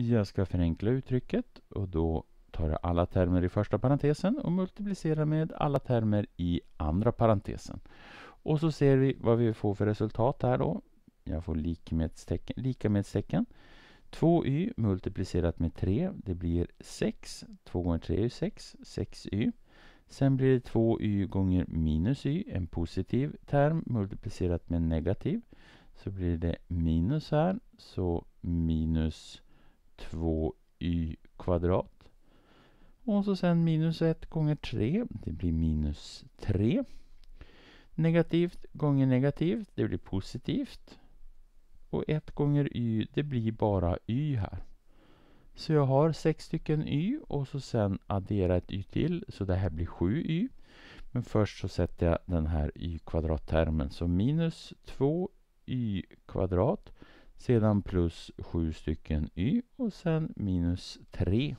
Jag ska förenkla uttrycket och då tar jag alla termer i första parentesen och multiplicerar med alla termer i andra parentesen. Och så ser vi vad vi får för resultat här då. Jag får likhetstecken, lika med tecken. 2y multiplicerat med 3, det blir 6. 2 gånger 3 är 6, 6y. Sen blir det 2y gånger minus y, en positiv term, multiplicerat med negativ. Så blir det minus här, så minus 2y kvadrat. Och så sen minus 1 gånger 3, det blir minus 3. Negativt gånger negativt, det blir positivt. Och 1 gånger y, det blir bara y här. Så jag har sex stycken y och så sen addera ett y till, så det här blir 7y. Men först så sätter jag den här y-kvadrattermen som minus 2y kvadrat sedan plus 7 stycken y och sen minus 3.